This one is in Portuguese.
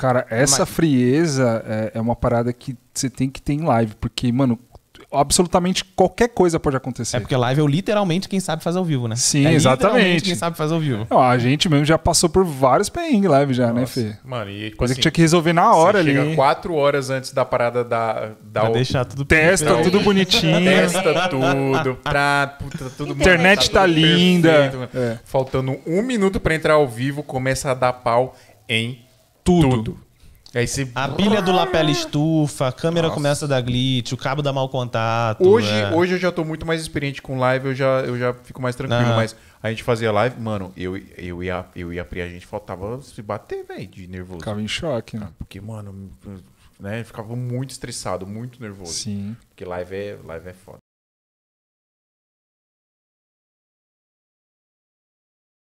Cara, essa Mas... frieza é, é uma parada que você tem que ter em live, porque, mano, absolutamente qualquer coisa pode acontecer. É porque live é literalmente quem sabe fazer ao vivo, né? Sim, é exatamente. Quem sabe fazer ao vivo. Não, a gente mesmo já passou por vários perrengues live já, né, Nossa. né, Fê? Mano, e, coisa tipo assim, que tinha que resolver na hora ali. Chega quatro horas antes da parada da. da pra deixar tudo Testa tudo bonitinho. Testa tudo. Pra, puta, tudo Internet tá, tá tudo linda. é. Faltando um minuto para entrar ao vivo, começa a dar pau em tudo. Tudo. Aí você... A pilha do lapela estufa, a câmera Nossa. começa a dar glitch, o cabo dá mau contato. Hoje, é. hoje eu já tô muito mais experiente com live, eu já, eu já fico mais tranquilo. Mas a gente fazia live, mano, eu, eu, ia eu ia a a gente faltava se bater, velho, de nervoso. Ficava em choque, né? Porque, mano, né, ficava muito estressado, muito nervoso. Sim. Porque live é, live é foda.